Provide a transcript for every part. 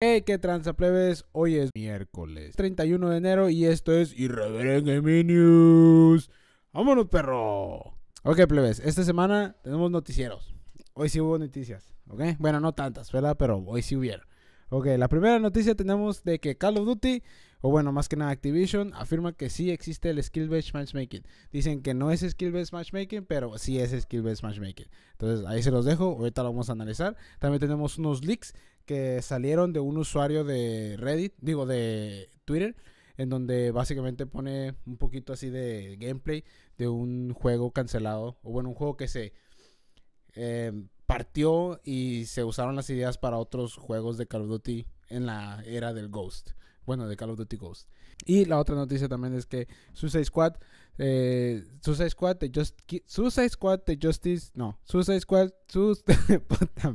Hey, qué tranza plebes, hoy es miércoles 31 de enero y esto es Irreverente News, ¡Vámonos, perro! Ok, plebes, esta semana tenemos noticieros. Hoy sí hubo noticias, ¿ok? Bueno, no tantas, ¿verdad? Pero hoy sí hubieron. Ok, la primera noticia tenemos de que Call of Duty, o bueno, más que nada Activision, afirma que sí existe el skill-based matchmaking. Dicen que no es skill-based matchmaking, pero sí es skill-based matchmaking. Entonces ahí se los dejo, ahorita lo vamos a analizar. También tenemos unos leaks que salieron de un usuario de Reddit, digo de Twitter, en donde básicamente pone un poquito así de gameplay de un juego cancelado, o bueno, un juego que se eh, partió y se usaron las ideas para otros juegos de Call of Duty en la era del Ghost bueno, de Call of Duty Ghost. Y la otra noticia también es que Suicide Squad, eh, Suicide Squad de Squad Justice, no, Suicide Squad, sus, puta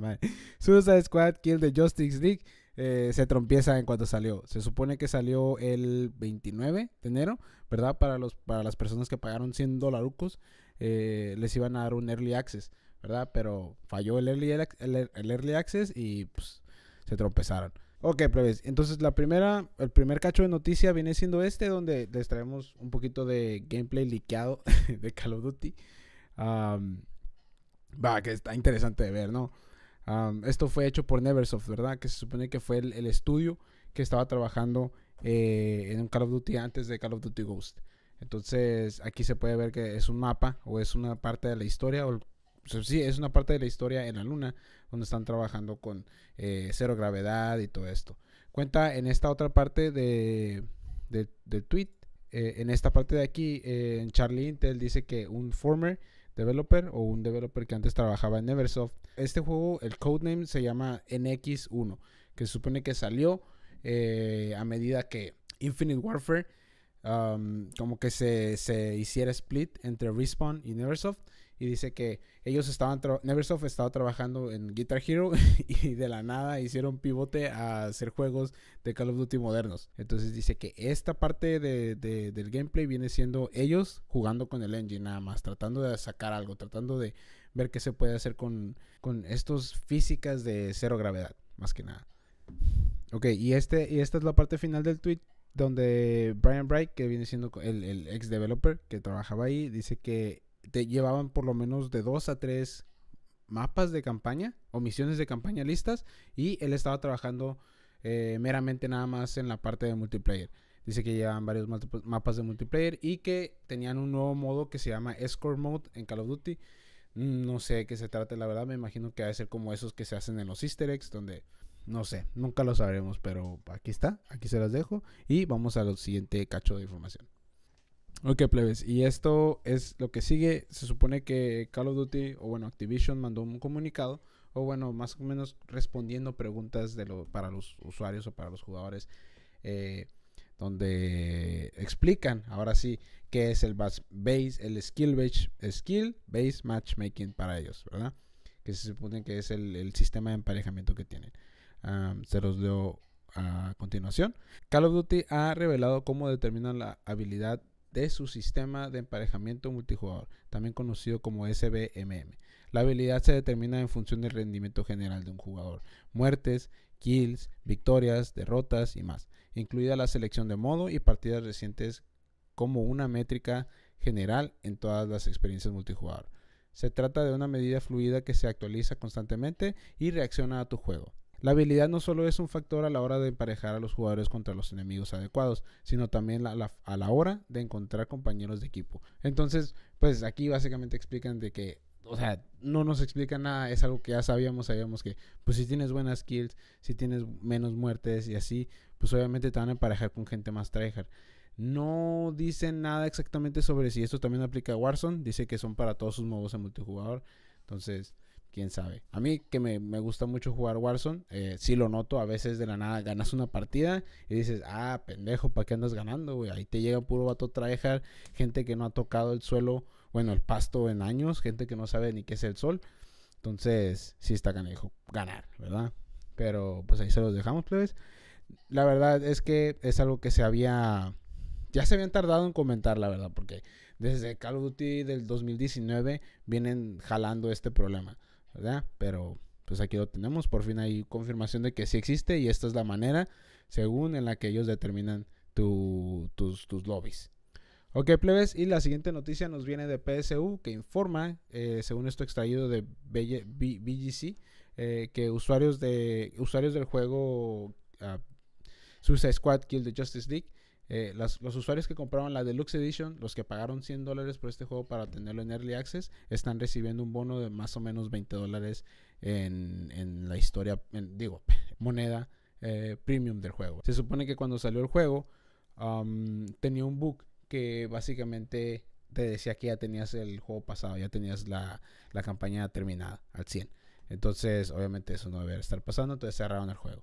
Suicide Squad Kill the Justice League eh, se trompieza en cuanto salió. Se supone que salió el 29 de enero, ¿verdad? Para los para las personas que pagaron 100 dolarucos eh, les iban a dar un early access, ¿verdad? Pero falló el early, el, el early access y pues, se trompezaron. Ok, Entonces, la primera, el primer cacho de noticia viene siendo este, donde les traemos un poquito de gameplay liqueado de Call of Duty. Va, que está interesante de ver, ¿no? esto fue hecho por Neversoft, ¿verdad? Que se supone que fue el, estudio que estaba trabajando eh, en un Call of Duty antes de Call of Duty Ghost. Entonces, aquí se puede ver que es un mapa o es una parte de la historia o sí, es una parte de la historia en la luna, donde están trabajando con eh, cero gravedad y todo esto. Cuenta en esta otra parte de, del tweet, eh, en esta parte de aquí, eh, en Charlie Intel dice que un former developer o un developer que antes trabajaba en Neversoft, este juego, el codename se llama NX1, que se supone que salió a medida que Infinite Warfare como que se, hiciera split entre Respawn y Neversoft, y dice que ellos estaban, Neversoft estaba trabajando en Guitar Hero y de la nada hicieron pivote a hacer juegos de Call of Duty modernos. Entonces dice que esta parte de, del gameplay viene siendo ellos jugando con el engine nada más, tratando de sacar algo, tratando de ver qué se puede hacer con, con estos físicas de cero gravedad, más que nada. Ok, y, este, y esta es la parte final del tweet donde Brian Bright, que viene siendo el, el ex developer que trabajaba ahí, dice que te llevaban por lo menos de dos a tres mapas de campaña o misiones de campaña listas y él estaba trabajando eh, meramente nada más en la parte de multiplayer. Dice que llevaban varios pues, mapas de multiplayer y que tenían un nuevo modo que se llama Escort Mode en Call of Duty. Mm, no sé de qué se trata, la verdad. Me imagino que va a ser como esos que se hacen en los Easter eggs, donde no sé, nunca lo sabremos, pero aquí está, aquí se las dejo y vamos al siguiente cacho de información. Ok, plebes. Y esto es lo que sigue. Se supone que Call of Duty, o bueno, Activision mandó un comunicado, o bueno, más o menos respondiendo preguntas de lo, para los usuarios o para los jugadores, eh, donde explican, ahora sí, qué es el base, el skill based, skill base matchmaking para ellos, ¿verdad? Que se supone que es el, sistema de emparejamiento que tienen. se los leo a continuación. Call of Duty ha revelado cómo determinan la habilidad de su sistema de emparejamiento multijugador, también conocido como SBMM. La habilidad se determina en función del rendimiento general de un jugador, muertes, kills, victorias, derrotas y más, incluida la selección de modo y partidas recientes como una métrica general en todas las experiencias multijugador. Se trata de una medida fluida que se actualiza constantemente y reacciona a tu juego. La habilidad no solo es un factor a la hora de emparejar a los jugadores contra los enemigos adecuados, sino también a la hora de encontrar compañeros de equipo. Entonces, pues aquí básicamente explican de que o sea, no nos explican nada, es algo que ya sabíamos, sabíamos que, pues si tienes buenas kills, si tienes menos muertes y así, pues obviamente te van a emparejar con gente más tryhard. No dicen nada exactamente sobre si esto también aplica a Warzone, dice que son para todos sus modos en multijugador, entonces, quién sabe. A mí que me, gusta mucho jugar Warzone, eh, sí lo noto, a veces de la nada ganas una partida y dices, ah, pendejo, ¿para qué andas ganando, Ahí te llega puro vato traejar gente que no ha tocado el suelo, bueno, el pasto en años, gente que no sabe ni qué es el sol. Entonces, sí está canejo ganar, ¿verdad? Pero pues ahí se los dejamos, plebes. La verdad es que es algo que se había... Ya se habían tardado en comentar, la verdad, porque desde Call of Duty del 2019 vienen jalando este problema. ¿verdad? Pero pues aquí lo tenemos, por fin hay confirmación de que sí existe y esta es la manera según en la que ellos determinan tus, lobbies. Ok, plebes, y la siguiente noticia nos viene de PSU que informa, eh, según esto extraído de BGC, eh, que usuarios, de, usuarios del juego ah, Suicide Squad Kill the Justice League eh, los usuarios que compraron la Deluxe Edition, los que pagaron 100 dólares por este juego para tenerlo en Early Access, están recibiendo un bono de más o menos 20 dólares en, la historia, en, digo, moneda eh, premium del juego. Se supone que cuando salió el juego um, tenía un bug que básicamente te decía que ya tenías el juego pasado, ya tenías la, campaña terminada al 100. Entonces, obviamente eso no debería estar pasando, entonces cerraron el juego,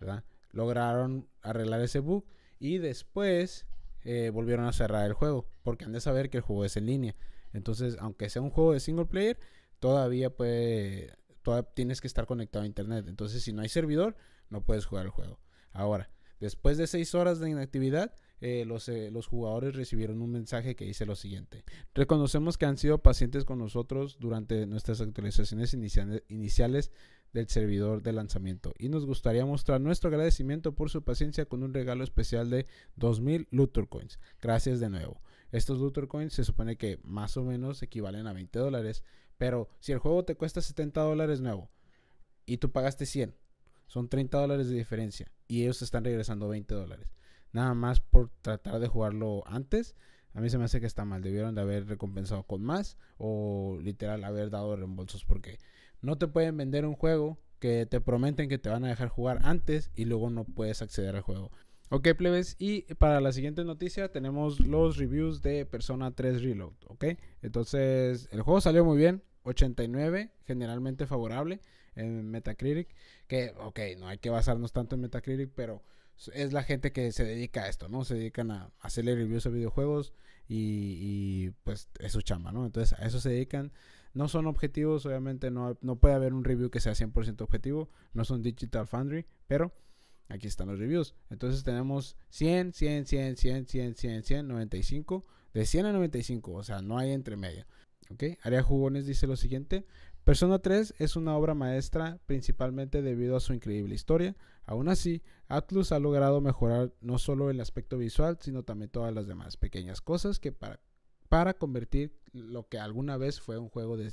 ¿verdad? Lograron arreglar ese bug y después eh, volvieron a cerrar el juego, porque han de saber que el juego es en línea. Entonces, aunque sea un juego de single player, todavía puede, todavía tienes que estar conectado a internet. Entonces, si no hay servidor, no puedes jugar el juego. Ahora, después de seis horas de inactividad, eh, los, eh, los, jugadores recibieron un mensaje que dice lo siguiente. Reconocemos que han sido pacientes con nosotros durante nuestras actualizaciones iniciales del servidor de lanzamiento. Y nos gustaría mostrar nuestro agradecimiento por su paciencia con un regalo especial de 2000 Luthor Coins. Gracias de nuevo. Estos Luthor Coins se supone que más o menos equivalen a 20 dólares, pero si el juego te cuesta 70 dólares nuevo y tú pagaste 100, son 30 dólares de diferencia y ellos están regresando 20 dólares. Nada más por tratar de jugarlo antes. A mí se me hace que está mal. Debieron de haber recompensado con más o literal haber dado reembolsos porque no te pueden vender un juego que te prometen que te van a dejar jugar antes y luego no puedes acceder al juego. Ok, plebes, y para la siguiente noticia tenemos los reviews de Persona 3 Reload, ok. Entonces, el juego salió muy bien, 89, generalmente favorable en Metacritic, que, ok, no hay que basarnos tanto en Metacritic, pero es la gente que se dedica a esto, ¿no? Se dedican a hacerle reviews a videojuegos y, y pues es su chamba, ¿no? Entonces, a eso se dedican no son objetivos, obviamente no, puede haber un review que sea 100% objetivo, no son Digital Foundry, pero aquí están los reviews. Entonces tenemos 100, 100, 100, 100, 100, 100, 100, 95, de 100 a 95, o sea, no hay entre medio. ¿Ok? Aria Jugones dice lo siguiente. Persona 3 es una obra maestra principalmente debido a su increíble historia. Aún así, Atlus ha logrado mejorar no solo el aspecto visual, sino también todas las demás pequeñas cosas que para para convertir lo que alguna vez fue un juego de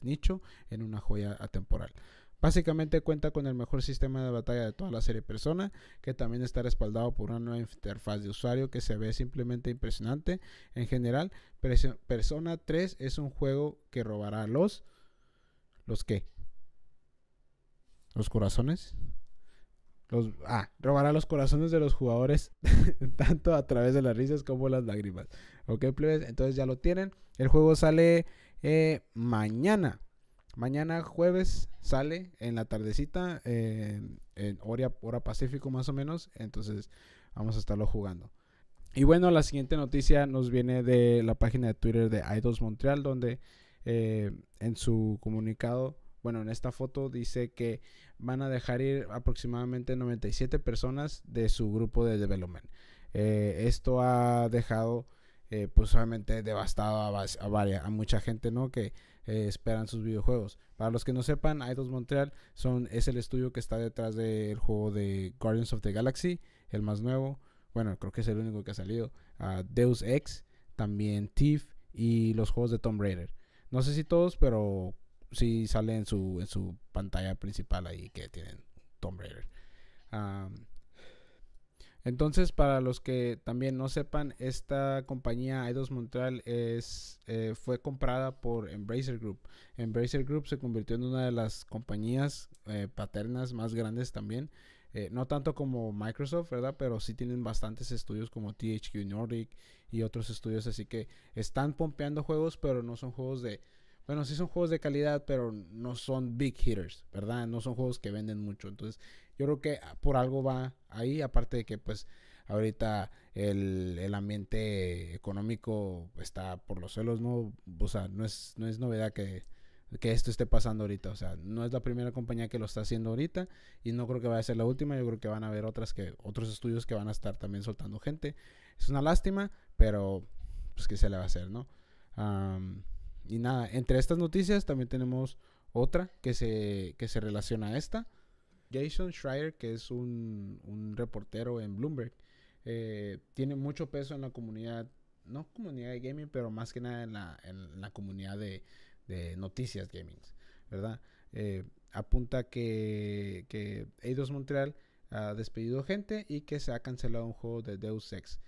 en una joya atemporal. Básicamente cuenta con el mejor sistema de batalla de toda la serie Persona, que también está respaldado por una nueva interfaz de usuario que se ve simplemente impresionante. En general, Persona 3 es un juego que robará los... ¿Los qué? ¿Los corazones? ah, robará los corazones de los jugadores tanto a través de las risas como las lágrimas. Ok, plebes, entonces ya lo tienen. El juego sale eh, mañana. Mañana jueves sale en la tardecita, en hora, hora pacífico más o menos. Entonces vamos a estarlo jugando. Y bueno, la siguiente noticia nos viene de la página de Twitter de Idols Montreal, donde eh, en su comunicado bueno, en esta foto dice que van a dejar ir aproximadamente 97 personas de su grupo de development. Eh, esto ha dejado, eh, pues obviamente, devastado a, varias, a mucha gente, ¿no? Que eh, esperan sus videojuegos. Para los que no sepan, Idos Montreal son, es el estudio que está detrás del juego de Guardians of the Galaxy, el más nuevo. Bueno, creo que es el único que ha salido. Ah, Deus Ex, también Thief y los juegos de Tomb Raider. No sé si todos, pero si sale en su, en su pantalla principal ahí que tienen Tomb Raider. entonces, para los que también no sepan, esta compañía Eidos Montreal es, eh, fue comprada por Embracer Group. Embracer Group se convirtió en una de las compañías eh, paternas más grandes también. Eh, no tanto como Microsoft, ¿verdad? Pero sí tienen bastantes estudios como THQ Nordic y otros estudios. Así que están pompeando juegos, pero no son juegos de, bueno, sí son juegos de calidad, pero no son big hitters, ¿verdad? No son juegos que venden mucho. Entonces, yo creo que por algo va ahí, aparte de que pues ahorita el, ambiente económico está por los suelos, ¿no? O sea, no es, no es novedad que, esto esté pasando ahorita. O sea, no es la primera compañía que lo está haciendo ahorita y no creo que vaya a ser la última. Yo creo que van a haber otras que, otros estudios que van a estar también soltando gente. Es una lástima, pero pues qué se le va a hacer, ¿no? y nada, entre estas noticias también tenemos otra que se, que se relaciona a esta. Jason Schreier, que es un, reportero en Bloomberg, eh, tiene mucho peso en la comunidad, no comunidad de gaming, pero más que nada en la, comunidad de, noticias gaming, ¿verdad? Eh, apunta que, que Eidos Montreal ha despedido gente y que se ha cancelado un juego de Deus Ex.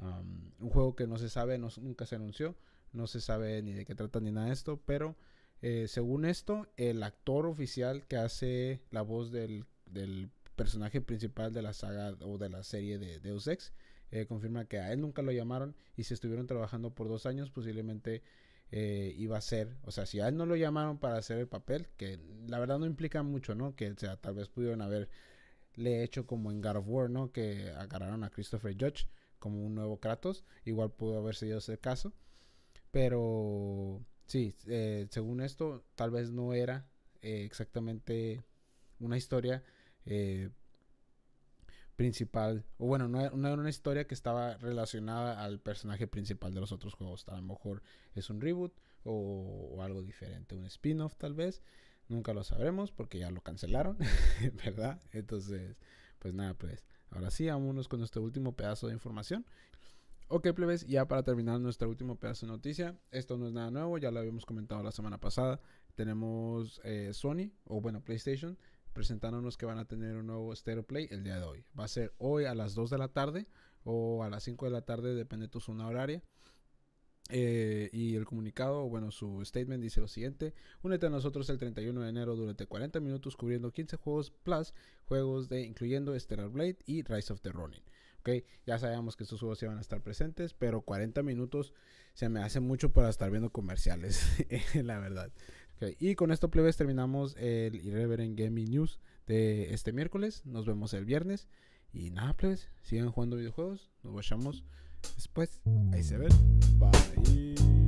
Um, un juego que no se sabe, nunca se anunció, no se sabe ni de qué trata ni nada de esto, pero eh, según esto, el actor oficial que hace la voz del, del, personaje principal de la saga o de la serie de Deus Ex, eh, confirma que a él nunca lo llamaron y si estuvieron trabajando por dos años, posiblemente eh, iba a ser, o sea, si a él no lo llamaron para hacer el papel, que la verdad no implica mucho, ¿no? Que sea, tal vez pudieron haberle hecho como en God of War, ¿no? Que agarraron a Christopher Judge como un nuevo Kratos, igual pudo haber sido ese caso. Pero sí, eh, según esto, tal vez no era eh, exactamente una historia eh, principal. O bueno, no, era una historia que estaba relacionada al personaje principal de los otros juegos. A lo mejor es un reboot o, algo diferente, un spin-off tal vez. Nunca lo sabremos porque ya lo cancelaron, ¿verdad? Entonces, pues nada, pues ahora sí, vámonos con este último pedazo de información Ok, plebes, ya para terminar nuestro último pedazo de noticia, esto no es nada nuevo, ya lo habíamos comentado la semana pasada. Tenemos eh, Sony, o bueno, PlayStation, presentándonos que van a tener un nuevo Stereo Play el día de hoy. Va a ser hoy a las 2 de la tarde o a las 5 de la tarde, depende de tu zona horaria. Eh, y el comunicado, bueno, su statement dice lo siguiente: Únete a nosotros el 31 de enero durante 40 minutos cubriendo 15 juegos plus juegos de incluyendo Stellar Blade y Rise of the Ronin ya sabíamos que estos juegos iban a estar presentes, pero 40 minutos se me hace mucho para estar viendo comerciales, eh, la verdad. y con esto, plebes, terminamos el Irreverent Gaming News de este miércoles. Nos vemos el viernes. Y nada, plebes, sigan jugando videojuegos. Nos vemos después. Ahí se ve. Bye.